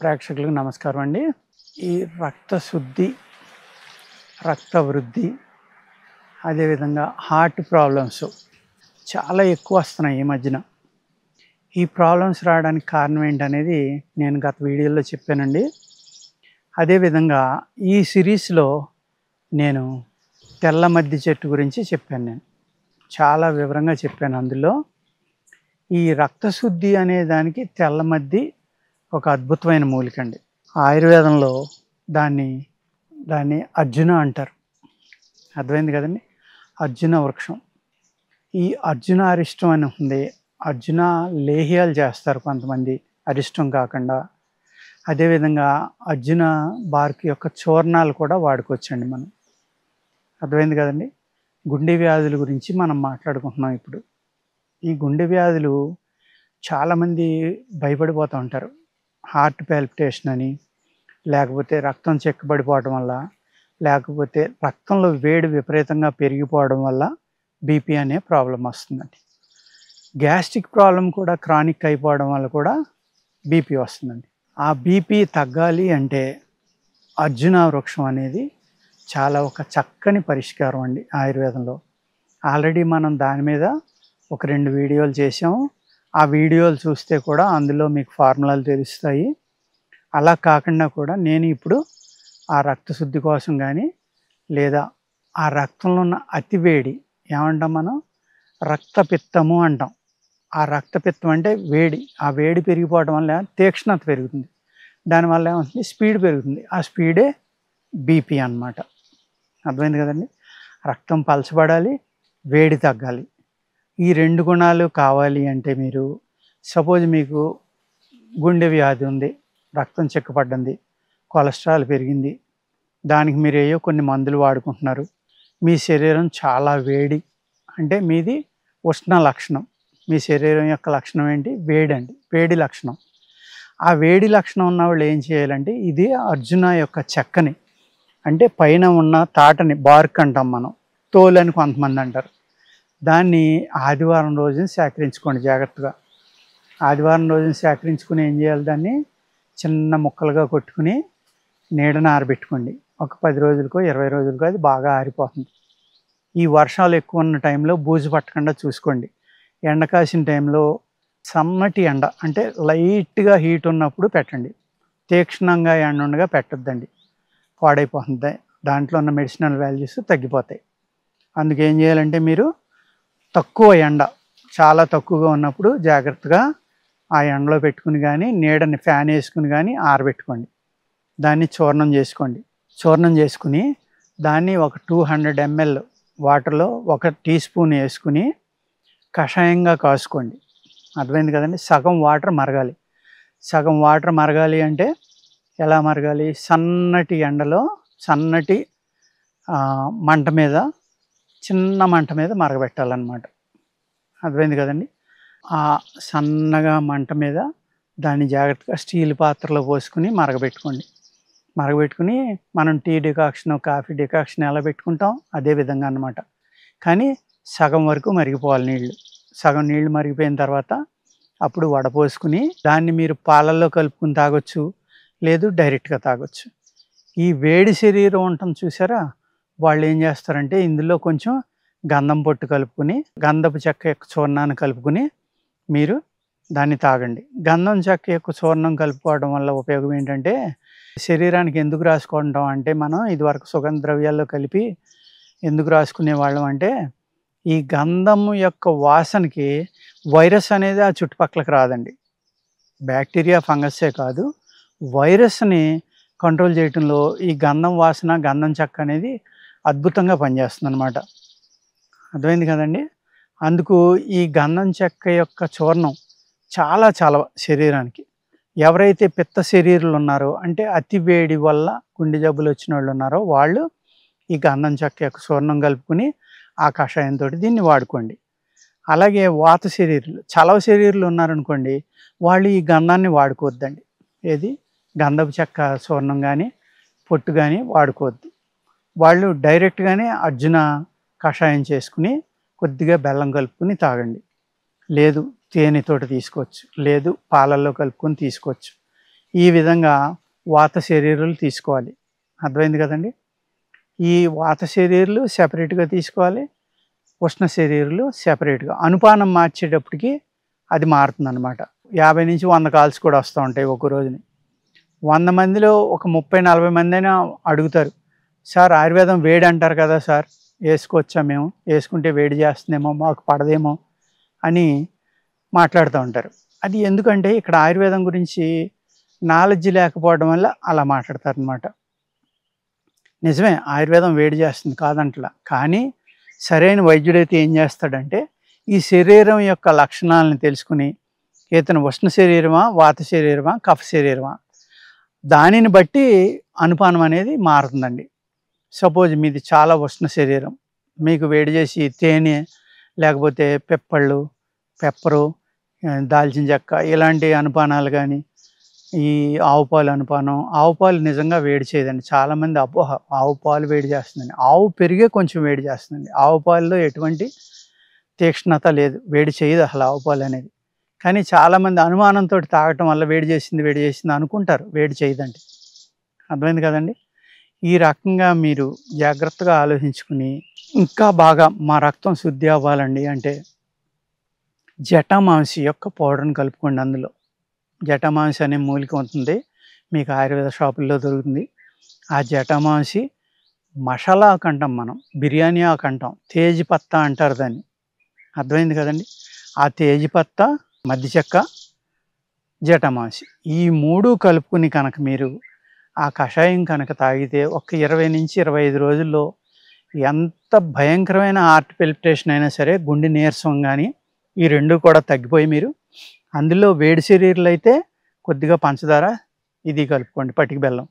ప్రేక్షకులకు నమస్కారం అండి ఈ రక్తశుద్ధి రక్త వృద్ధి అదేవిధంగా హార్ట్ ప్రాబ్లమ్స్ చాలా ఎక్కువ వస్తున్నాయి ఈ మధ్యన ఈ ప్రాబ్లమ్స్ రావడానికి కారణం ఏంటనేది నేను గత వీడియోలో చెప్పానండి అదేవిధంగా ఈ సిరీస్లో నేను తెల్ల మద్ది చెట్టు గురించి చెప్పాను నేను చాలా వివరంగా చెప్పాను అందులో ఈ రక్తశుద్ధి అనే దానికి తెల్ల మద్ది ఒక అద్భుతమైన మూలిక అండి ఆయుర్వేదంలో దాన్ని దాన్ని అర్జున అంటారు అర్థమైంది కదండి అర్జున వృక్షం ఈ అర్జున అరిష్టం అని ఉంది అర్జున లేహ్యాలు చేస్తారు కొంతమంది అరిష్టం కాకుండా అదేవిధంగా అర్జున బార్క్ యొక్క చూర్ణాలు కూడా వాడుకోవచ్చండి మనం అర్థమైంది కదండి గుండె వ్యాధుల గురించి మనం మాట్లాడుకుంటున్నాం ఇప్పుడు ఈ గుండె వ్యాధులు చాలామంది భయపడిపోతూ ఉంటారు హార్ట్ ప్యాల్పిటేషన్ అని లేకపోతే రక్తం చెక్కబడిపోవడం వల్ల లేకపోతే రక్తంలో వేడి విపరీతంగా పెరిగిపోవడం వల్ల బీపీ అనే ప్రాబ్లం వస్తుందండి గ్యాస్ట్రిక్ ప్రాబ్లం కూడా క్రానిక్ అయిపోవడం వల్ల కూడా బీపీ వస్తుందండి ఆ బీపీ తగ్గాలి అంటే అర్జున వృక్షం అనేది చాలా ఒక చక్కని పరిష్కారం అండి ఆయుర్వేదంలో ఆల్రెడీ మనం దాని మీద ఒక రెండు వీడియోలు చేసాము ఆ వీడియోలు చూస్తే కూడా అందులో మీకు ఫార్ములాలు తెలుస్తాయి అలా కాకుండా కూడా నేను ఇప్పుడు ఆ రక్త శుద్ధి కోసం కానీ లేదా ఆ రక్తంలో ఉన్న అతివేడి ఏమంటాం మనం రక్తపిత్తము అంటాం ఆ రక్తపిత్తం అంటే వేడి ఆ వేడి పెరిగిపోవడం వల్ల తీక్షణత పెరుగుతుంది దానివల్ల ఏమవుతుంది స్పీడ్ పెరుగుతుంది ఆ స్పీడే బీపీ అనమాట అర్థమైంది కదండి రక్తం పలచబడాలి వేడి తగ్గాలి ఈ రెండు గుణాలు కావాలి అంటే మీరు సపోజ్ మీకు గుండె వ్యాధి ఉంది రక్తం చెక్కపడ్డంది కొలెస్ట్రాల్ పెరిగింది దానికి మీరు ఏయో కొన్ని మందులు వాడుకుంటున్నారు మీ శరీరం చాలా వేడి అంటే మీది ఉష్ణ లక్షణం మీ శరీరం యొక్క లక్షణం ఏంటి వేడి అండి వేడి లక్షణం ఆ వేడి లక్షణం ఉన్న వాళ్ళు ఏం చేయాలంటే ఇది అర్జున యొక్క చెక్కని అంటే పైన ఉన్న తాటని బార్క్ అంటాం మనం తోలు అని కొంతమంది అంటారు దాన్ని ఆదివారం రోజున సేకరించుకోండి జాగ్రత్తగా ఆదివారం రోజున సేకరించుకుని ఏం చేయాలి దాన్ని చిన్న ముక్కలుగా కొట్టుకుని నీడను ఆరబెట్టుకోండి ఒక పది రోజులకో ఇరవై రోజులకో అది బాగా ఆరిపోతుంది ఈ వర్షాలు ఎక్కువ ఉన్న టైంలో బూజు పట్టకుండా చూసుకోండి ఎండ కాసిన టైంలో సన్నటి ఎండ అంటే లైట్గా హీట్ ఉన్నప్పుడు పెట్టండి తీక్షణంగా ఎండ ఉండగా పెట్టద్దండి పాడైపోతుంది దాంట్లో ఉన్న మెడిసినల్ వాల్యూస్ తగ్గిపోతాయి అందుకేం చేయాలంటే మీరు తక్కువ ఎండ చాలా తక్కువగా ఉన్నప్పుడు జాగ్రత్తగా ఆ ఎండలో పెట్టుకుని కానీ నీడని ఫ్యాన్ వేసుకుని కానీ ఆరబెట్టుకోండి దాన్ని చూర్ణం చేసుకోండి చూర్ణం చేసుకుని దాన్ని ఒక టూ హండ్రెడ్ ఎంఎల్ వాటర్లో ఒక టీ స్పూన్ వేసుకుని కషాయంగా కాసుకోండి అర్థమైంది కదండి సగం వాటర్ మరగాలి సగం వాటర్ మరగాలి అంటే ఎలా మరగాలి సన్నటి ఎండలో సన్నటి మంట మీద చిన్న మంట మీద మరగబెట్టాలన్నమాట అర్థమైంది కదండి ఆ సన్నగా మంట మీద దాన్ని జాగ్రత్తగా స్టీల్ పాత్రలో పోసుకుని మరగబెట్టుకోండి మరగబెట్టుకుని మనం టీ డికాక్షన్ కాఫీ డికాక్షన్ ఎలా పెట్టుకుంటాం అదే విధంగా అనమాట కానీ సగం వరకు మరిగిపోవాలి నీళ్ళు సగం నీళ్లు మరిగిపోయిన తర్వాత అప్పుడు వడపోసుకుని దాన్ని మీరు పాలల్లో కలుపుకుని తాగొచ్చు లేదు డైరెక్ట్గా తాగొచ్చు ఈ వేడి శరీరం ఉంటాం చూసారా వాళ్ళు ఏం చేస్తారంటే ఇందులో కొంచెం గంధం పొట్టు కలుపుకుని గంధపు చెక్క యొక్క చూర్ణాన్ని కలుపుకుని మీరు దాన్ని తాగండి గంధం చెక్క యొక్క చూర్ణం కలుపుకోవడం వల్ల ఉపయోగం ఏంటంటే శరీరానికి ఎందుకు రాసుకోవడం అంటే మనం ఇదివరకు సుగంధ ద్రవ్యాల్లో కలిపి ఎందుకు రాసుకునే వాళ్ళం అంటే ఈ గంధం యొక్క వాసనకి వైరస్ అనేది ఆ చుట్టుపక్కలకు రాదండి బ్యాక్టీరియా ఫంగస్సే కాదు వైరస్ని కంట్రోల్ చేయడంలో ఈ గంధం వాసన గంధం చెక్క అనేది అద్భుతంగా పనిచేస్తుంది అనమాట అర్థమైంది కదండి అందుకు ఈ గంధం చెక్క యొక్క చూర్ణం చాలా చాలా శరీరానికి ఎవరైతే పిత్త శరీరులు ఉన్నారో అంటే అతి వేడి వల్ల గుండె జబ్బులు వచ్చిన వాళ్ళు ఉన్నారో వాళ్ళు ఈ గంధం చెక్క యొక్క చూర్ణం కలుపుకుని ఆ కషాయంతో దీన్ని వాడుకోండి అలాగే వాత శరీరులు చలవ శరీరులు ఉన్నారనుకోండి వాళ్ళు ఈ గంధాన్ని వాడుకోవద్దండి ఏది గంధపు చెక్క చూర్ణం కానీ పొట్టు కానీ వాడుకోవద్దు వాళ్ళు డైరెక్ట్గానే అర్జున కషాయం చేసుకుని కొద్దిగా బెల్లం కలుపుకుని తాగండి లేదు తేనెతోటి తీసుకోవచ్చు లేదు పాలల్లో కలుపుకొని తీసుకోవచ్చు ఈ విధంగా వాత శరీరాలు తీసుకోవాలి అర్థమైంది కదండి ఈ వాత శరీరాలు సెపరేట్గా తీసుకోవాలి ఉష్ణ శరీరాలు సెపరేట్గా అనుపానం మార్చేటప్పటికి అది మారుతుందన్నమాట యాభై నుంచి వంద కాల్స్ కూడా వస్తూ ఉంటాయి ఒక రోజుని వంద మందిలో ఒక ముప్పై నలభై మంది అడుగుతారు సార్ ఆయుర్వేదం వేడి అంటారు కదా సార్ వేసుకోవచ్చా మేము వేసుకుంటే వేడి చేస్తుందేమో మాకు పడదేమో అని మాట్లాడుతూ ఉంటారు అది ఎందుకంటే ఇక్కడ ఆయుర్వేదం గురించి నాలెడ్జ్ లేకపోవడం వల్ల అలా మాట్లాడతారు అనమాట నిజమే ఆయుర్వేదం వేడి చేస్తుంది కాదంటలా కానీ సరైన వైద్యుడైతే ఏం చేస్తాడంటే ఈ శరీరం యొక్క లక్షణాలను తెలుసుకుని ఇతను ఉష్ణ శరీరమా వాత శరీరమా కఫ శరీరమా దానిని బట్టి అనుపానం అనేది మారుతుందండి సపోజ్ మీది చాలా ఉష్ణ శరీరం మీకు వేడి చేసి తేనె లేకపోతే పెప్పళ్ళు పెప్పరు దాల్చిన చెక్క ఇలాంటి అనుపానాలు కానీ ఈ ఆవు పాలు అనుపానం ఆవు పాలు నిజంగా వేడి చేయదండి చాలామంది అపోహ ఆవు పాలు వేడి చేస్తుందండి ఆవు పెరిగే కొంచెం వేడి చేస్తుందండి ఆవు ఎటువంటి తీక్ష్ణత లేదు వేడి చేయదు అసలు ఆవు పాలు అనేది కానీ చాలామంది అనుమానంతో తాగటం వల్ల వేడి చేసింది వేడి చేసింది అనుకుంటారు వేడి చేయదండి అర్థమైంది కదండి ఈ రకంగా మీరు జాగ్రత్తగా ఆలోచించుకుని ఇంకా బాగా మా రక్తం శుద్ధి అవ్వాలండి అంటే జటామాంసి యొక్క పౌడర్ని కలుపుకోండి అందులో జటామాంసి అనే మూలిక ఉంటుంది మీకు ఆయుర్వేద షాపుల్లో దొరుకుతుంది ఆ జటామాంసి మసాలా కంటాం మనం బిర్యానీ ఆకు అంటాం తేజపత్త అంటారు దాన్ని అర్థమైంది కదండి ఆ మధ్య చెక్క జటమాసి ఈ మూడు కలుపుకుని కనుక మీరు ఆ కషాయం కనుక తాగితే ఒక ఇరవై నుంచి ఇరవై ఐదు రోజుల్లో ఎంత భయంకరమైన హార్ట్ పెల్పిటేషన్ అయినా సరే గుండె నీరసం కానీ ఈ రెండు కూడా తగ్గిపోయి మీరు అందులో వేడి శరీరాలు అయితే కొద్దిగా పంచదార ఇది కలుపుకోండి పటికి బెల్లం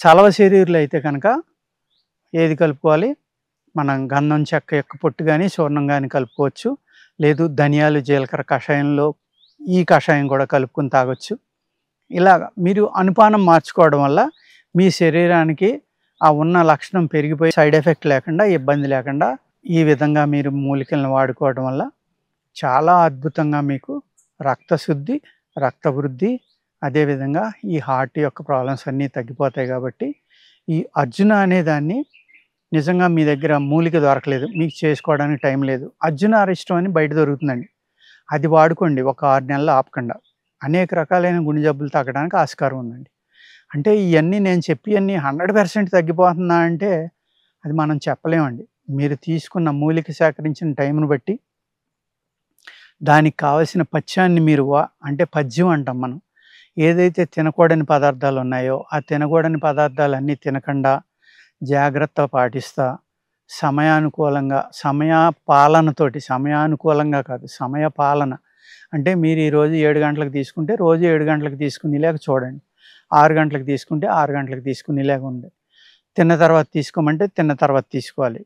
సలవ శరీరాలు అయితే కనుక ఏది కలుపుకోవాలి మనం గంధం చెక్క యొక్క పొట్టు కానీ స్వర్ణం కానీ కలుపుకోవచ్చు లేదు ధనియాలు జీలకర్ర కషాయంలో ఈ కషాయం కూడా కలుపుకుని తాగొచ్చు ఇలాగ మీరు అనుపానం మార్చుకోవడం వల్ల మీ శరీరానికి ఆ ఉన్న లక్షణం పెరిగిపోయి సైడ్ ఎఫెక్ట్ లేకుండా ఇబ్బంది లేకుండా ఈ విధంగా మీరు మూలికలను వాడుకోవడం వల్ల చాలా అద్భుతంగా మీకు రక్తశుద్ధి రక్తవృద్ధి అదేవిధంగా ఈ హార్ట్ యొక్క ప్రాబ్లమ్స్ అన్నీ తగ్గిపోతాయి కాబట్టి ఈ అర్జున అనేదాన్ని నిజంగా మీ దగ్గర మూలిక దొరకలేదు మీకు చేసుకోవడానికి టైం లేదు అర్జున అరిష్టం అని బయట దొరుకుతుందండి అది వాడుకోండి ఒక ఆరు నెలలు ఆపకుండా అనేక రకాలైన గుండె జబ్బులు తగ్గడానికి ఆస్కారం ఉందండి అంటే ఇవన్నీ నేను చెప్పి అన్నీ హండ్రెడ్ పర్సెంట్ తగ్గిపోతుందా అంటే అది మనం చెప్పలేమండి మీరు తీసుకున్న మూలిక సేకరించిన టైంను బట్టి దానికి కావలసిన పథ్యాన్ని మీరు అంటే పద్యం అంటాం మనం ఏదైతే తినకూడని పదార్థాలు ఉన్నాయో ఆ తినకూడని పదార్థాలన్నీ తినకుండా జాగ్రత్త పాటిస్తా సమయానుకూలంగా సమయ పాలనతోటి సమయానుకూలంగా కాదు సమయ పాలన అంటే మీరు ఈరోజు ఏడు గంటలకు తీసుకుంటే రోజు ఏడు గంటలకు తీసుకునేలాగా చూడండి ఆరు గంటలకు తీసుకుంటే ఆరు గంటలకు తీసుకునేలాగా ఉండే తిన్న తర్వాత తీసుకోమంటే తిన్న తర్వాత తీసుకోవాలి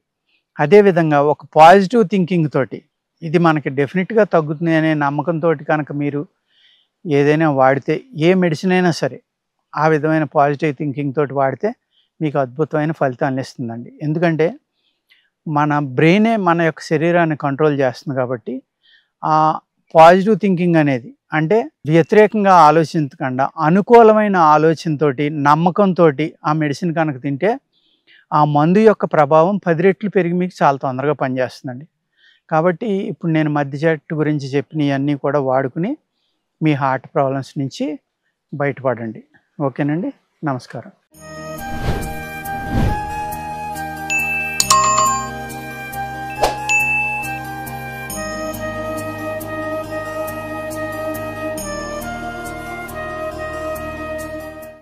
అదేవిధంగా ఒక పాజిటివ్ థింకింగ్ తోటి ఇది మనకి డెఫినెట్గా తగ్గుతుంది అనే నమ్మకంతో కనుక మీరు ఏదైనా వాడితే ఏ మెడిసిన్ అయినా సరే ఆ విధమైన పాజిటివ్ థింకింగ్ తోటి వాడితే మీకు అద్భుతమైన ఫలితాలను ఇస్తుందండి ఎందుకంటే మన బ్రెయినే మన యొక్క శరీరాన్ని కంట్రోల్ చేస్తుంది కాబట్టి పాజిటివ్ థింకింగ్ అనేది అంటే వ్యతిరేకంగా ఆలోచించకుండా అనుకూలమైన ఆలోచనతోటి నమ్మకంతో ఆ మెడిసిన్ కనుక తింటే ఆ మందు యొక్క ప్రభావం పది రెట్లు పెరిగి మీకు చాలా తొందరగా పనిచేస్తుందండి కాబట్టి ఇప్పుడు నేను మధ్య చెట్టు గురించి ఇవన్నీ కూడా వాడుకుని మీ హార్ట్ ప్రాబ్లమ్స్ నుంచి బయటపడండి ఓకేనండి నమస్కారం